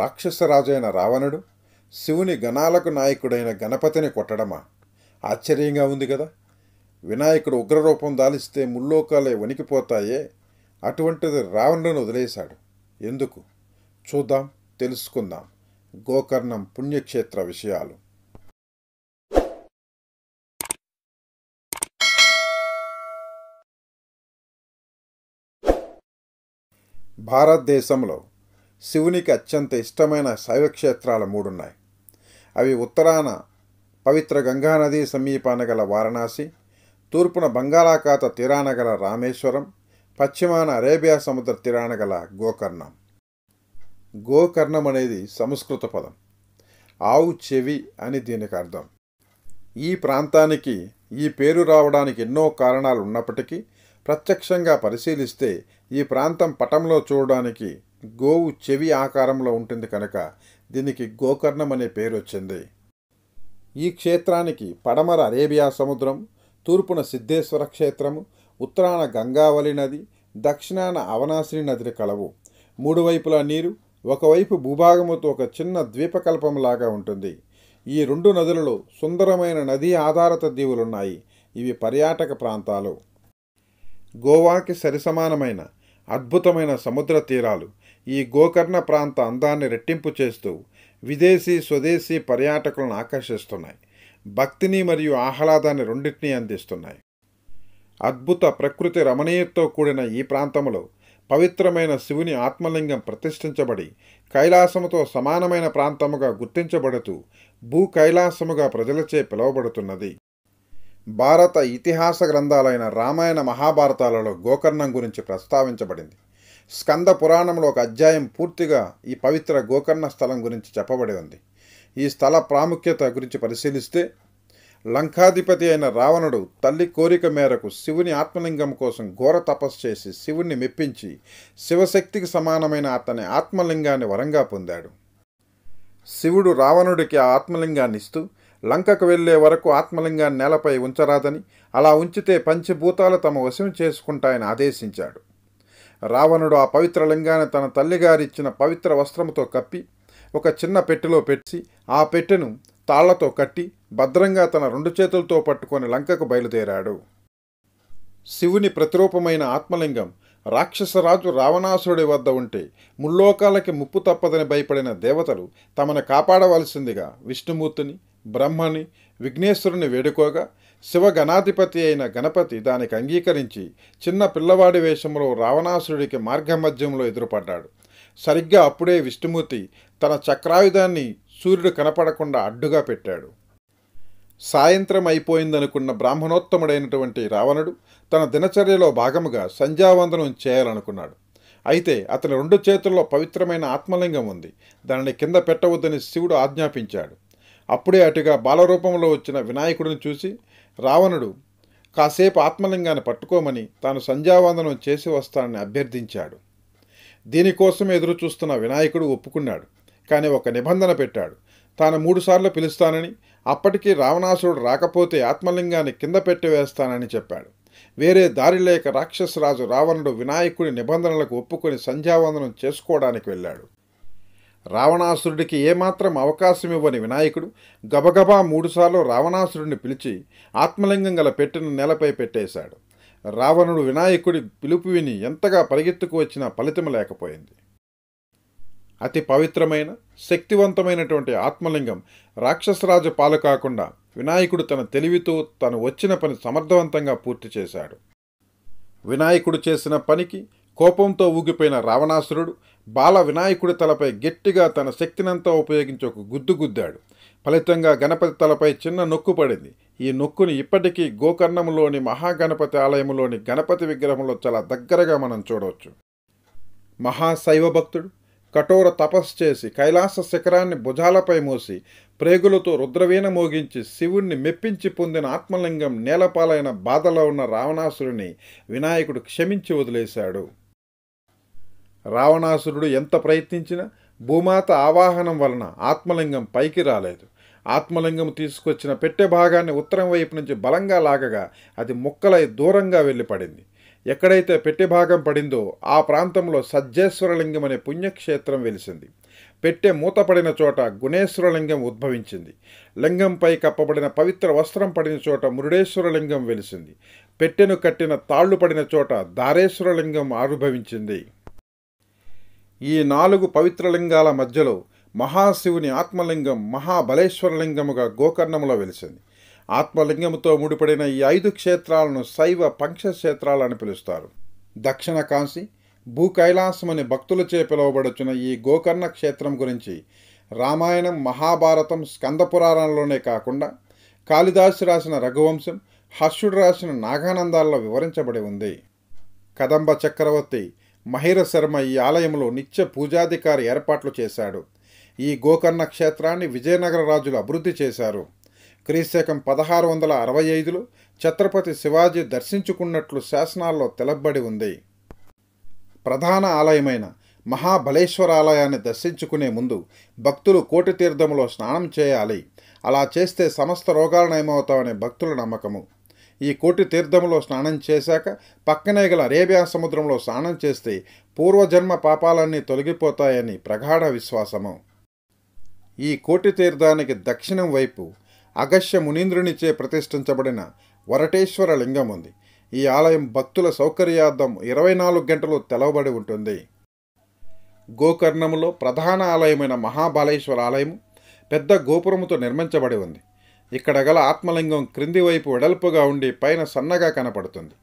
రాక్షసరాజైన రావణుడు శివుని గణాలకు నాయకుడైన గణపతిని కొట్టడమా ఆశ్చర్యంగా ఉంది కదా వినాయకుడు ఉగ్రరూపం దాలిస్తే ముల్లోకాలే వణికిపోతాయే అటువంటిది రావణుడిని వదిలేశాడు ఎందుకు చూద్దాం తెలుసుకుందాం గోకర్ణం పుణ్యక్షేత్ర విషయాలు భారతదేశంలో శివునికి అత్యంత ఇష్టమైన శైవక్షేత్రాలు మూడున్నాయి అవి ఉత్తరాన పవిత్ర గంగానది సమీపాన గల వారణాసి తూర్పున బంగాళాఖాత తీరాన గల రామేశ్వరం పశ్చిమాన అరేబియా సముద్ర తీరాన గల గోకర్ణం గోకర్ణం అనేది సంస్కృత పదం ఆవు చెవి అని దీనికి అర్థం ఈ ప్రాంతానికి ఈ పేరు రావడానికి ఎన్నో కారణాలు ఉన్నప్పటికీ ప్రత్యక్షంగా పరిశీలిస్తే ఈ ప్రాంతం పటంలో చూడడానికి గోవు చెవి ఆకారంలో ఉంటుంది కనుక దీనికి గోకర్ణం అనే పేరు వచ్చింది ఈ క్షేత్రానికి పడమర అరేబియా సముద్రం తూర్పున సిద్ధేశ్వర క్షేత్రము ఉత్తరాన గంగావళి నది దక్షిణాన అవనాశ్రీ నదిని కలవు మూడు వైపుల నీరు ఒకవైపు భూభాగముతో ఒక చిన్న ద్వీపకల్పంలాగా ఉంటుంది ఈ రెండు నదులలో సుందరమైన నదీ ఆధారిత దీవులున్నాయి ఇవి పర్యాటక ప్రాంతాలు గోవాకి సరిసమానమైన అద్భుతమైన సముద్ర తీరాలు ఈ గోకర్ణ ప్రాంత అందాన్ని రెట్టింపు చేస్తూ విదేశీ స్వదేశీ పర్యాటకులను ఆకర్షిస్తున్నాయి భక్తిని మరియు ఆహ్లాదాన్ని రెండింటినీ అందిస్తున్నాయి అద్భుత ప్రకృతి రమణీయతతో కూడిన ఈ ప్రాంతంలో పవిత్రమైన శివుని ఆత్మలింగం ప్రతిష్ఠించబడి కైలాసముతో సమానమైన ప్రాంతముగా గుర్తించబడుతూ భూ కైలాసముగా ప్రజలచే పిలువబడుతున్నది భారత ఇతిహాస గ్రంథాలైన రామాయణ మహాభారతాలలో గోకర్ణం గురించి ప్రస్తావించబడింది స్కంద పురాణంలో ఒక అధ్యాయం పూర్తిగా ఈ పవిత్ర గోకర్ణ స్థలం గురించి చెప్పబడి ఉంది ఈ స్థల ప్రాముఖ్యత గురించి పరిశీలిస్తే లంకాధిపతి అయిన రావణుడు తల్లి కోరిక మేరకు శివుని ఆత్మలింగం కోసం ఘోర తపస్సు చేసి శివుణ్ణి మెప్పించి శివశక్తికి సమానమైన అతని ఆత్మలింగాన్ని వరంగా పొందాడు శివుడు రావణుడికి ఆ ఆత్మలింగాన్ని ఇస్తూ లంకకు వెళ్లే వరకు ఆత్మలింగాన్ని నేలపై ఉంచరాదని అలా ఉంచితే పంచభూతాలు తమ వశం చేసుకుంటాయని ఆదేశించాడు రావణుడు ఆ పవిత్ర లింగాన్ని తన తల్లిగారిచ్చిన పవిత్ర వస్త్రముతో కప్పి ఒక చిన్న పెట్టెలో పెట్టి ఆ పెట్టెను తాళ్లతో కట్టి భద్రంగా తన రెండు చేతులతో పట్టుకొని లంకకు బయలుదేరాడు శివుని ప్రతిరూపమైన ఆత్మలింగం రాక్షసరాజు రావణాసురుడి వద్ద ఉంటే ముల్లోకాలకి ముప్పు తప్పదని భయపడిన దేవతలు తమను కాపాడవలసిందిగా విష్ణుమూర్తిని బ్రహ్మని విఘ్నేశ్వరుని వేడుకోగా శివగణాధిపతి అయిన గణపతి దానికి అంగీకరించి చిన్న పిల్లవాడి వేషంలో రావణాసురుడికి మార్గమధ్యంలో ఎదురుపడ్డాడు సరిగ్గా అప్పుడే విష్ణుమూర్తి తన చక్రాయుధాన్ని సూర్యుడు కనపడకుండా అడ్డుగా పెట్టాడు సాయంత్రం అయిపోయిందనుకున్న బ్రాహ్మణోత్తముడైనటువంటి రావణుడు తన దినచర్యలో భాగముగా సంధ్యావందనం చేయాలనుకున్నాడు అయితే అతని రెండు చేతుల్లో పవిత్రమైన ఆత్మలింగం ఉంది దానిని కింద పెట్టవద్దని శివుడు ఆజ్ఞాపించాడు అప్పుడే అటుగా బాలరూపంలో వచ్చిన వినాయకుడిని చూసి రావణుడు కాసేపు ఆత్మలింగాన్ని పట్టుకోమని తాను సంధ్యావందనం చేసి వస్తానని అభ్యర్థించాడు దీనికోసం ఎదురు చూస్తున్న వినాయకుడు ఒప్పుకున్నాడు కానీ ఒక నిబంధన పెట్టాడు తాను మూడుసార్లు పిలుస్తానని అప్పటికీ రావణాసురుడు రాకపోతే ఆత్మలింగాన్ని కింద పెట్టి వేస్తానని చెప్పాడు వేరే దారి లేక రాక్షసరాజు రావణుడు వినాయకుడి నిబంధనలకు ఒప్పుకొని సంధ్యావందనం చేసుకోవడానికి వెళ్ళాడు రావణాసురుడికి ఏమాత్రం అవకాశం ఇవ్వని వినాయకుడు గబగబా మూడుసార్లు రావణాసురుడిని పిలిచి ఆత్మలింగం గల పెట్టిన నేలపై పెట్టేశాడు రావణుడు వినాయకుడి పిలుపు విని ఎంతగా పరిగెత్తుకు వచ్చినా ఫలితం లేకపోయింది అతి పవిత్రమైన శక్తివంతమైనటువంటి ఆత్మలింగం రాక్షసరాజు పాలు కాకుండా వినాయకుడు తన తెలివితో తను వచ్చిన పని సమర్థవంతంగా పూర్తి చేశాడు వినాయకుడు చేసిన పనికి కోపంతో ఊగిపోయిన రావణాసురుడు బాల వినాయకుడి తలపై గట్టిగా తన శక్తినంతా ఉపయోగించి ఒక గుద్దు గుద్దాడు ఫలితంగా గణపతి తలపై చిన్న నొక్కు పడింది ఈ నొక్కుని ఇప్పటికీ గోకర్ణంలోని మహాగణపతి ఆలయంలోని గణపతి విగ్రహంలో చాలా దగ్గరగా మనం చూడవచ్చు మహాశైవ భక్తుడు కఠోర తపస్సు చేసి కైలాస శిఖరాన్ని భుజాలపై మోసి ప్రేగులతో రుద్రవీణ మోగించి శివుణ్ణి మెప్పించి పొందిన ఆత్మలింగం నేలపాలైన బాధలో ఉన్న రావణాసురుని వినాయకుడు క్షమించి వదిలేశాడు రావణాసురుడు ఎంత ప్రయత్నించినా భూమాత ఆవాహనం వలన ఆత్మలింగం పైకి రాలేదు ఆత్మలింగం తీసుకొచ్చిన పెట్టె భాగాన్ని ఉత్తరం వైపు నుంచి బలంగా లాగగా అది ముక్కలై దూరంగా వెళ్ళి పడింది ఎక్కడైతే పెట్టె భాగం పడిందో ఆ ప్రాంతంలో సజ్జేశ్వరలింగం అనే పుణ్యక్షేత్రం వెలిసింది పెట్టె మూతపడిన చోట గుణేశ్వరలింగం ఉద్భవించింది లింగంపై కప్పబడిన పవిత్ర వస్త్రం పడిన చోట మురుడేశ్వరలింగం వెలిసింది పెట్టెను కట్టిన తాళ్ళు పడిన చోట దారేశ్వరలింగం ఆవిర్భవించింది ఈ నాలుగు పవిత్ర లింగాల మధ్యలో మహాశివుని ఆత్మలింగం మహాబలేశ్వరలింగముగా గోకర్ణములో వెలిసింది ఆత్మలింగముతో ముడిపడిన ఈ ఐదు క్షేత్రాలను శైవ పంక్షేత్రాలని అని పిలుస్తారు దక్షిణ కాశీ భూ కైలాసం అని భక్తులచే పిలువబడుచున్న ఈ గోకర్ణ క్షేత్రం గురించి రామాయణం మహాభారతం స్కందపురాణంలోనే కాకుండా కాళిదాసు రాసిన రఘువంశం హర్షుడు రాసిన నాగానందాల్లో వివరించబడి ఉంది కదంబ చక్రవర్తి మహిర శర్మ ఈ ఆలయంలో నిత్య పూజాధికారి ఏర్పాట్లు చేశాడు ఈ గోకర్ణ క్షేత్రాన్ని విజయనగర రాజులు అభివృద్ధి చేశారు క్రీశకం పదహారు వందల అరవై ఐదులో ఛత్రపతి శివాజీ దర్శించుకున్నట్లు శాసనాల్లో తెలబడి ఉంది ప్రధాన ఆలయమైన మహాబలేశ్వర ఆలయాన్ని దర్శించుకునే ముందు భక్తులు కోటి తీర్థములో స్నానం చేయాలి అలా చేస్తే సమస్త రోగాలు నయమవుతామనే భక్తుల నమ్మకము ఈ కోటి తీర్థంలో స్నానం చేశాక పక్కనే గల అరేబియా సముద్రంలో స్నానం చేస్తే పూర్వజన్మ పాపాలన్నీ తొలగిపోతాయని ప్రగాఢ విశ్వాసము ఈ కోటి తీర్థానికి దక్షిణం వైపు అగస్య మునీంద్రునిచే ప్రతిష్ఠించబడిన వరటేశ్వర లింగం ఉంది ఈ ఆలయం భక్తుల సౌకర్యార్థం ఇరవై నాలుగు గంటలు తెలవబడి ఉంటుంది గోకర్ణములో ప్రధాన ఆలయమైన మహాబాలేశ్వర ఆలయము పెద్ద గోపురముతో నిర్మించబడి ఉంది ఇక్కడ గల ఆత్మలింగం క్రింది వైపు వెడల్పుగా ఉండి పైన సన్నగా కనపడుతుంది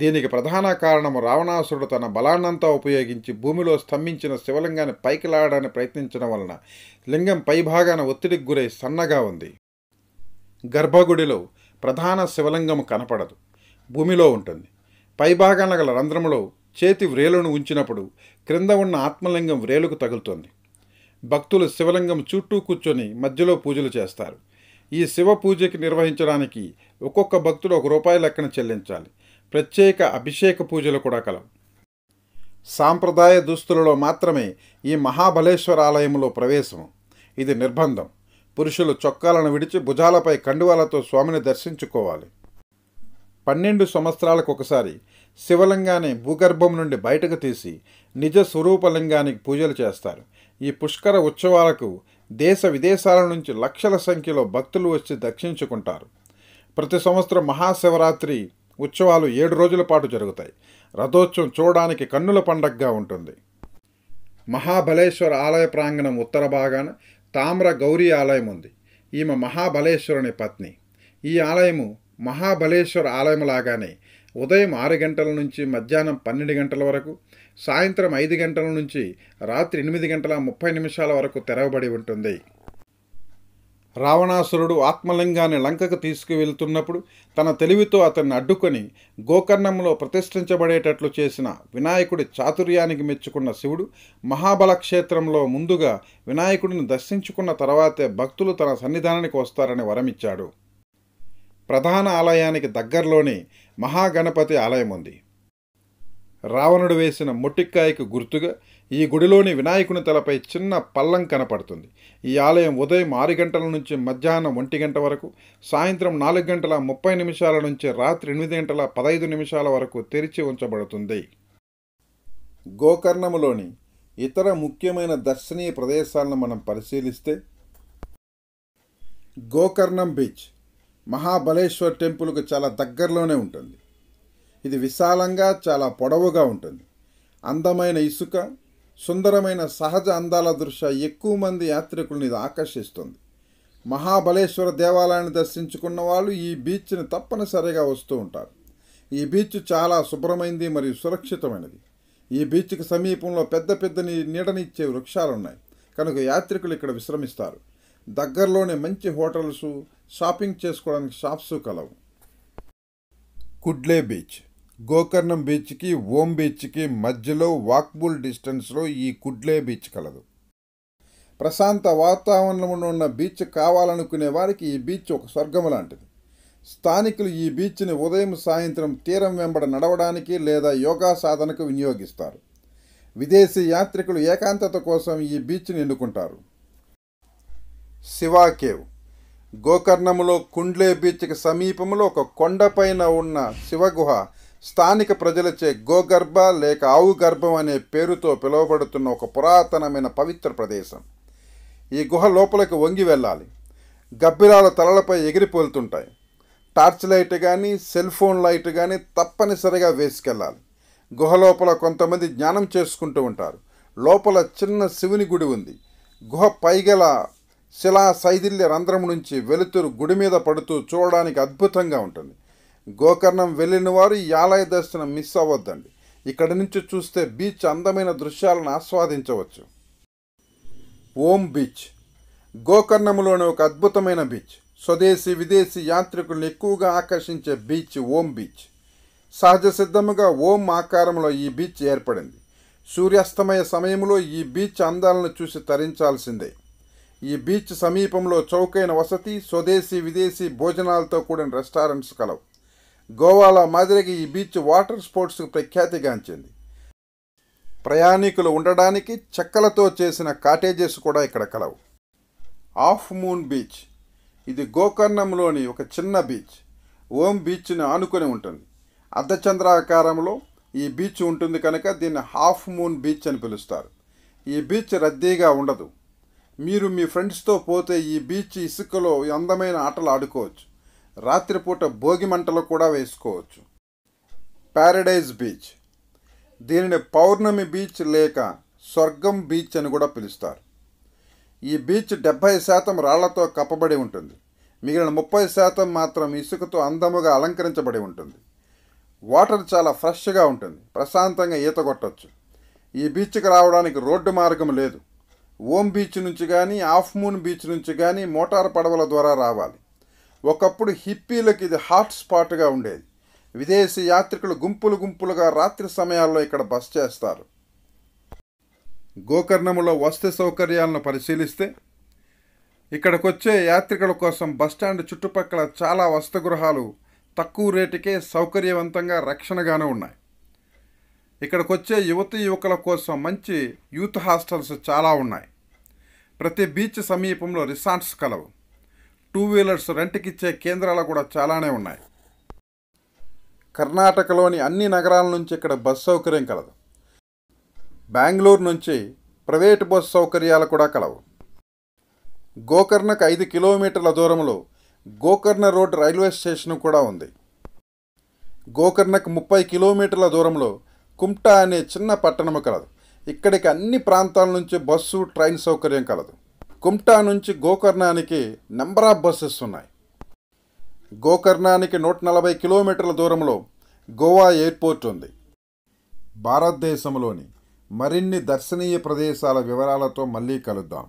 దీనికి ప్రధాన కారణము రావణాసురుడు తన బలాన్నంతా ఉపయోగించి భూమిలో స్తంభించిన శివలింగాన్ని పైకి లాడడానికి ప్రయత్నించడం వలన లింగం పైభాగాన ఒత్తిడికి గురై సన్నగా ఉంది గర్భగుడిలో ప్రధాన శివలింగము కనపడదు భూమిలో ఉంటుంది పైభాగాన గల రంధ్రములో చేతి వ్రేలును ఉంచినప్పుడు క్రింద ఉన్న ఆత్మలింగం వ్రేలుకు తగులుతుంది భక్తులు శివలింగం చుట్టూ కూర్చొని మధ్యలో పూజలు చేస్తారు ఈ శివ పూజకి నిర్వహించడానికి ఒక్కొక్క భక్తుడు ఒక రూపాయి లెక్కన చెల్లించాలి ప్రత్యేక అభిషేక పూజలు కూడా కలవు సాంప్రదాయ దుస్తులలో మాత్రమే ఈ మహాబలేశ్వర ఆలయంలో ప్రవేశం ఇది నిర్బంధం పురుషులు చొక్కాలను విడిచి భుజాలపై కండువాలతో స్వామిని దర్శించుకోవాలి పన్నెండు సంవత్సరాలకు ఒకసారి శివలింగాన్ని భూగర్భం నుండి బయటకు తీసి నిజ స్వరూపలింగానికి పూజలు చేస్తారు ఈ పుష్కర ఉత్సవాలకు దేశ విదేశాల నుంచి లక్షల సంఖ్యలో భక్తులు వచ్చి దర్శించుకుంటారు ప్రతి సంవత్సరం మహాశివరాత్రి ఉత్సవాలు ఏడు రోజుల పాటు జరుగుతాయి రథోత్సవం చూడడానికి కన్నుల పండగగా ఉంటుంది మహాబలేశ్వర ఆలయ ప్రాంగణం ఉత్తర భాగాన తామ్ర గౌరీ ఆలయం ఉంది ఈమె మహాబలేశ్వరుని పత్ని ఈ ఆలయము మహాబలేశ్వర ఆలయం లాగానే ఉదయం ఆరు గంటల నుంచి మధ్యాహ్నం పన్నెండు గంటల వరకు సాయంత్రం ఐదు గంటల నుంచి రాత్రి ఎనిమిది గంటల ముప్పై నిమిషాల వరకు తెరవబడి ఉంటుంది రావణాసురుడు ఆత్మలింగాన్ని లంకకు తీసుకువెళ్తున్నప్పుడు తన తెలివితో అతన్ని అడ్డుకొని గోకర్ణంలో ప్రతిష్ఠించబడేటట్లు చేసిన వినాయకుడి చాతుర్యానికి మెచ్చుకున్న శివుడు మహాబల క్షేత్రంలో ముందుగా వినాయకుడిని దర్శించుకున్న తర్వాతే భక్తులు తన సన్నిధానానికి వస్తారని వరమిచ్చాడు ప్రధాన ఆలయానికి దగ్గరలోనే మహాగణపతి ఆలయం ఉంది రావణుడు వేసిన మొట్టిక్కాయకు గుర్తుగా ఈ గుడిలోని వినాయకుని తలపై చిన్న పల్లం కనపడుతుంది ఈ ఆలయం ఉదయం ఆరు గంటల నుంచి మధ్యాహ్నం ఒంటి గంట వరకు సాయంత్రం నాలుగు గంటల ముప్పై నిమిషాల నుంచి రాత్రి ఎనిమిది గంటల పదహైదు నిమిషాల వరకు తెరిచి ఉంచబడుతుంది గోకర్ణములోని ఇతర ముఖ్యమైన దర్శనీయ ప్రదేశాలను మనం పరిశీలిస్తే గోకర్ణం బీచ్ మహాబలేశ్వర్ టెంపుల్కు చాలా దగ్గరలోనే ఉంటుంది ఇది విశాలంగా చాలా పొడవుగా ఉంటుంది అందమైన ఇసుక సుందరమైన సహజ అందాల దృశ్య ఎక్కువ మంది యాత్రికులను ఇది ఆకర్షిస్తుంది మహాబలేశ్వర దేవాలయాన్ని దర్శించుకున్న వాళ్ళు ఈ బీచ్ని తప్పనిసరిగా వస్తూ ఉంటారు ఈ బీచ్ చాలా శుభ్రమైంది మరియు సురక్షితమైనది ఈ బీచ్కి సమీపంలో పెద్ద పెద్ద నీడనిచ్చే వృక్షాలు ఉన్నాయి కనుక యాత్రికులు ఇక్కడ విశ్రమిస్తారు దగ్గరలోనే మంచి హోటల్స్ షాపింగ్ చేసుకోవడానికి షాప్స్ కలవు కుడ్లే బీచ్ గోకర్ణం బీచ్కి ఓం బీచ్కి మధ్యలో వాక్బుల్ డిస్టెన్స్లో ఈ కుడ్లే బీచ్ కలదు ప్రశాంత వాతావరణంలో ఉన్న బీచ్ కావాలనుకునే వారికి ఈ బీచ్ ఒక స్వర్గం లాంటిది స్థానికులు ఈ బీచ్ని ఉదయం సాయంత్రం తీరం వెంబడ నడవడానికి లేదా యోగా సాధనకు వినియోగిస్తారు విదేశీ యాత్రికులు ఏకాంతత కోసం ఈ బీచ్ని ఎన్నుకుంటారు శివా కేవ్ గోకర్ణములో కుండ్లే బీచ్కి సమీపంలో ఒక కొండపైన ఉన్న శివగుహ స్థానిక ప్రజలచే గోగర్భ లేక ఆవు గర్భం అనే పేరుతో పిలువబడుతున్న ఒక పురాతనమైన పవిత్ర ప్రదేశం ఈ గుహ లోపలికి వంగి వెళ్ళాలి గబ్బిలాల తలలపై ఎగిరిపోలుతుంటాయి టార్చ్ లైట్ కానీ సెల్ ఫోన్ లైట్ కానీ తప్పనిసరిగా వేసుకెళ్ళాలి గుహ లోపల కొంతమంది జ్ఞానం చేసుకుంటూ ఉంటారు లోపల చిన్న శివుని గుడి ఉంది గుహ పైగల శిలా శైథిల్య రంధ్రం నుంచి వెలుతురు గుడి మీద పడుతూ చూడడానికి అద్భుతంగా ఉంటుంది గోకర్ణం వెళ్ళిన వారు ఈ ఆలయ దర్శనం మిస్ అవ్వద్దండి ఇక్కడి నుంచి చూస్తే బీచ్ అందమైన దృశ్యాలను ఆస్వాదించవచ్చు ఓం బీచ్ గోకర్ణంలోని ఒక అద్భుతమైన బీచ్ స్వదేశీ విదేశీ యాత్రికులను ఎక్కువగా ఆకర్షించే బీచ్ ఓం బీచ్ సహజ సిద్ధముగా ఓం ఆకారంలో ఈ బీచ్ ఏర్పడింది సూర్యాస్తమయ సమయంలో ఈ బీచ్ అందాలను చూసి తరించాల్సిందే ఈ బీచ్ సమీపంలో చౌకైన వసతి స్వదేశీ విదేశీ భోజనాలతో కూడిన రెస్టారెంట్స్ కలవు గోవాలో మాదిరిగా ఈ బీచ్ వాటర్ స్పోర్ట్స్కు ప్రఖ్యాతిగాంచింది ప్రయాణికులు ఉండడానికి చెక్కలతో చేసిన కాటేజెస్ కూడా ఇక్కడ కలవు ఆఫ్ మూన్ బీచ్ ఇది గోకర్ణంలోని ఒక చిన్న బీచ్ ఓం బీచ్ని ఆనుకొని ఉంటుంది అర్ధచంద్రాకారంలో ఈ బీచ్ ఉంటుంది కనుక దీన్ని హాఫ్ మూన్ బీచ్ అని పిలుస్తారు ఈ బీచ్ రద్దీగా ఉండదు మీరు మీ ఫ్రెండ్స్తో పోతే ఈ బీచ్ ఇసుకలో అందమైన ఆటలు ఆడుకోవచ్చు రాత్రిపూట భోగి మంటలు కూడా వేసుకోవచ్చు ప్యారడైజ్ బీచ్ దీనిని పౌర్ణమి బీచ్ లేక స్వర్గం బీచ్ అని కూడా పిలుస్తారు ఈ బీచ్ డెబ్భై శాతం రాళ్లతో కప్పబడి ఉంటుంది మిగిలిన ముప్పై శాతం మాత్రం ఇసుకతో అందముగా అలంకరించబడి ఉంటుంది వాటర్ చాలా ఫ్రెష్గా ఉంటుంది ప్రశాంతంగా ఈత కొట్టచ్చు ఈ బీచ్కి రావడానికి రోడ్డు మార్గం లేదు ఓం బీచ్ నుంచి కానీ ఆఫ్ మూన్ బీచ్ నుంచి కానీ మోటార్ పడవల ద్వారా రావాలి ఒకప్పుడు హిప్పీలకు ఇది హాట్ స్పాట్గా ఉండేది విదేశీ యాత్రికులు గుంపులు గుంపులుగా రాత్రి సమయాల్లో ఇక్కడ బస చేస్తారు గోకర్ణములో వసతి సౌకర్యాలను పరిశీలిస్తే వచ్చే యాత్రికుల కోసం బస్టాండ్ చుట్టుపక్కల చాలా గృహాలు తక్కువ రేటుకే సౌకర్యవంతంగా రక్షణగానే ఉన్నాయి వచ్చే యువతి యువకుల కోసం మంచి యూత్ హాస్టల్స్ చాలా ఉన్నాయి ప్రతి బీచ్ సమీపంలో రిసార్ట్స్ కలవు టూ వీలర్స్ రెంట్కిచ్చే కేంద్రాలు కూడా చాలానే ఉన్నాయి కర్ణాటకలోని అన్ని నగరాల నుంచి ఇక్కడ బస్ సౌకర్యం కలదు బెంగళూరు నుంచి ప్రైవేటు బస్ సౌకర్యాలు కూడా కలవు గోకర్ణకు ఐదు కిలోమీటర్ల దూరంలో గోకర్ణ రోడ్ రైల్వే స్టేషన్ కూడా ఉంది గోకర్ణకు ముప్పై కిలోమీటర్ల దూరంలో కుంటా అనే చిన్న పట్టణము కలదు ఇక్కడికి అన్ని ప్రాంతాల నుంచి బస్సు ట్రైన్ సౌకర్యం కలదు కుమ్టా నుంచి గోకర్ణానికి నెంబర్ ఆఫ్ బస్సెస్ ఉన్నాయి గోకర్ణానికి నూట నలభై కిలోమీటర్ల దూరంలో గోవా ఎయిర్పోర్ట్ ఉంది భారతదేశంలోని మరిన్ని దర్శనీయ ప్రదేశాల వివరాలతో మళ్ళీ కలుద్దాం